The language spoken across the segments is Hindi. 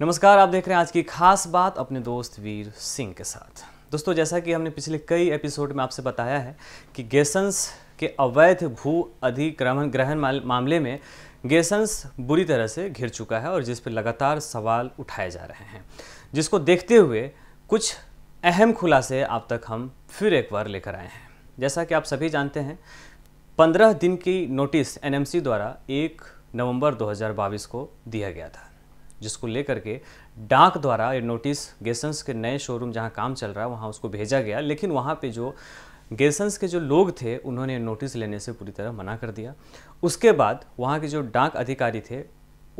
नमस्कार आप देख रहे हैं आज की खास बात अपने दोस्त वीर सिंह के साथ दोस्तों जैसा कि हमने पिछले कई एपिसोड में आपसे बताया है कि गेसंस के अवैध भू अधिक्रमण ग्रहण मामले में गेसंस बुरी तरह से घिर चुका है और जिस पर लगातार सवाल उठाए जा रहे हैं जिसको देखते हुए कुछ अहम खुलासे आप तक हम फिर एक बार लेकर आए हैं जैसा कि आप सभी जानते हैं पंद्रह दिन की नोटिस एनएमसी द्वारा एक नवंबर 2022 को दिया गया था जिसको लेकर के डाक द्वारा ये नोटिस गेसन्स के नए शोरूम जहाँ काम चल रहा है वहाँ उसको भेजा गया लेकिन वहाँ पर जो गेसन्स के जो लोग थे उन्होंने नोटिस लेने से पूरी तरह मना कर दिया उसके बाद वहाँ के जो डाक अधिकारी थे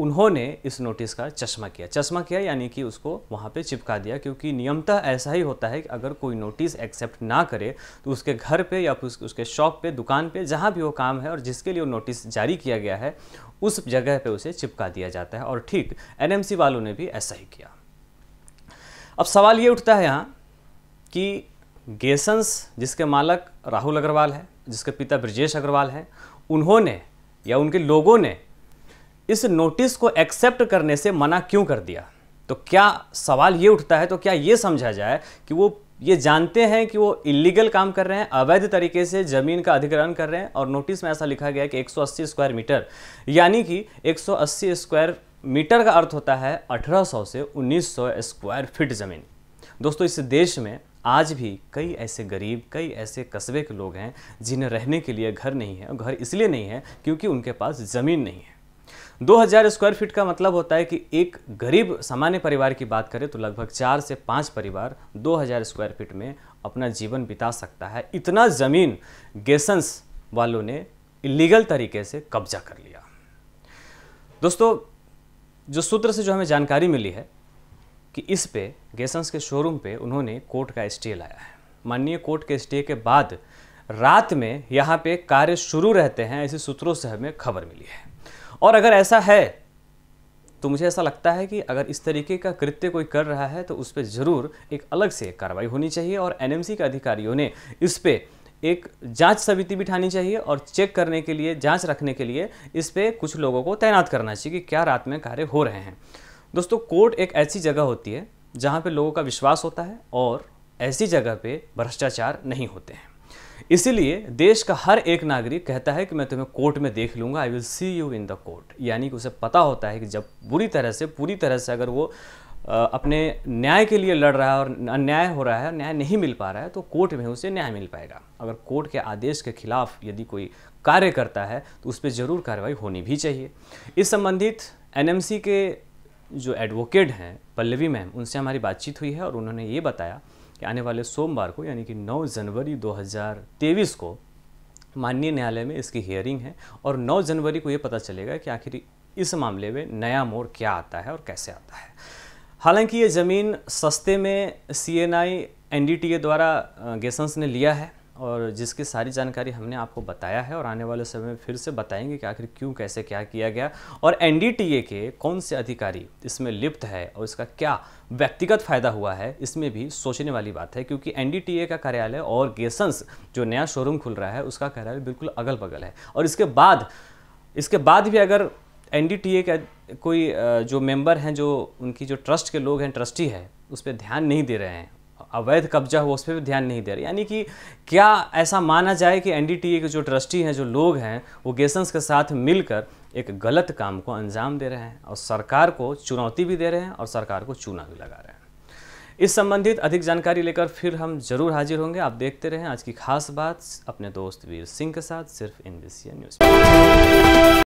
उन्होंने इस नोटिस का चश्मा किया चश्मा किया यानी कि उसको वहाँ पे चिपका दिया क्योंकि नियमतः ऐसा ही होता है कि अगर कोई नोटिस एक्सेप्ट ना करे तो उसके घर पे या फिर उसके शॉप पे दुकान पे जहाँ भी वो काम है और जिसके लिए वो नोटिस जारी किया गया है उस जगह पे उसे चिपका दिया जाता है और ठीक एन वालों ने भी ऐसा ही किया अब सवाल ये उठता है यहाँ कि गेसन्स जिसके मालक राहुल अग्रवाल है जिसके पिता ब्रजेश अग्रवाल हैं उन्होंने या उनके लोगों ने इस नोटिस को एक्सेप्ट करने से मना क्यों कर दिया तो क्या सवाल ये उठता है तो क्या ये समझा जाए कि वो ये जानते हैं कि वो इलीगल काम कर रहे हैं अवैध तरीके से ज़मीन का अधिग्रहण कर रहे हैं और नोटिस में ऐसा लिखा गया कि 180 स्क्वायर मीटर यानी कि 180 स्क्वायर मीटर का अर्थ होता है 1800 से 1900 स्क्वायर फीट ज़मीन दोस्तों इस देश में आज भी कई ऐसे गरीब कई ऐसे कस्बे के लोग हैं जिन्हें रहने के लिए घर नहीं है और घर इसलिए नहीं है क्योंकि उनके पास ज़मीन नहीं है 2000 स्क्वायर फीट का मतलब होता है कि एक गरीब सामान्य परिवार की बात करें तो लगभग चार से पाँच परिवार 2000 स्क्वायर फीट में अपना जीवन बिता सकता है इतना ज़मीन गेसन्स वालों ने इलीगल तरीके से कब्जा कर लिया दोस्तों जो सूत्र से जो हमें जानकारी मिली है कि इस पे गेसन्स के शोरूम पे उन्होंने कोर्ट का स्टे लाया है माननीय कोर्ट के स्टे के बाद रात में यहाँ पे कार्य शुरू रहते हैं ऐसे सूत्रों से हमें खबर मिली है और अगर ऐसा है तो मुझे ऐसा लगता है कि अगर इस तरीके का कृत्य कोई कर रहा है तो उस पर ज़रूर एक अलग से कार्रवाई होनी चाहिए और एनएमसी के अधिकारियों ने इस पर एक जांच समिति बिठानी चाहिए और चेक करने के लिए जांच रखने के लिए इस पर कुछ लोगों को तैनात करना चाहिए कि क्या रात में कार्य हो रहे हैं दोस्तों कोर्ट एक ऐसी जगह होती है जहाँ पे लोगों का विश्वास होता है और ऐसी जगह पे भ्रष्टाचार नहीं होते हैं इसीलिए देश का हर एक नागरिक कहता है कि मैं तुम्हें कोर्ट में देख लूंगा I will see you in the court यानी कि उसे पता होता है कि जब बुरी तरह से पूरी तरह से अगर वो अपने न्याय के लिए लड़ रहा है और अन्याय हो रहा है न्याय नहीं मिल पा रहा है तो कोर्ट में उसे न्याय मिल पाएगा अगर कोर्ट के आदेश के खिलाफ यदि कोई कार्य करता है तो उस पर ज़रूर कार्रवाई होनी भी चाहिए इस संबंधित एनएमसी के जो एडवोकेट हैं पल्लवी मैम उनसे हमारी बातचीत हुई है और उन्होंने ये बताया कि आने वाले सोमवार को यानी कि 9 जनवरी 2023 को माननीय न्यायालय में इसकी हियरिंग है और 9 जनवरी को ये पता चलेगा कि आखिर इस मामले में नया मोड़ क्या आता है और कैसे आता है हालांकि ये ज़मीन सस्ते में C N I N D T A द्वारा गेसन्स ने लिया है और जिसकी सारी जानकारी हमने आपको बताया है और आने वाले समय में फिर से बताएंगे कि आखिर क्यों कैसे क्या किया गया और एनडीटीए के कौन से अधिकारी इसमें लिप्त है और इसका क्या व्यक्तिगत फायदा हुआ है इसमें भी सोचने वाली बात है क्योंकि एनडीटीए का कार्यालय और गेसंस जो नया शोरूम खुल रहा है उसका कार्यालय बिल्कुल अगल बगल है और इसके बाद इसके बाद भी अगर एन का कोई जो मेंबर हैं जो उनकी जो ट्रस्ट के लोग हैं ट्रस्टी है उस पर ध्यान नहीं दे रहे हैं अवैध कब्जा हुआ उस पर भी ध्यान नहीं दे रहे यानी कि क्या ऐसा माना जाए कि एनडीटीए के जो ट्रस्टी हैं जो लोग हैं वो गेसन्स के साथ मिलकर एक गलत काम को अंजाम दे रहे हैं और सरकार को चुनौती भी दे रहे हैं और सरकार को चूना भी लगा रहे हैं इस संबंधित अधिक जानकारी लेकर फिर हम जरूर हाजिर होंगे आप देखते रहें आज की खास बात अपने दोस्त वीर सिंह के साथ सिर्फ एन न्यूज़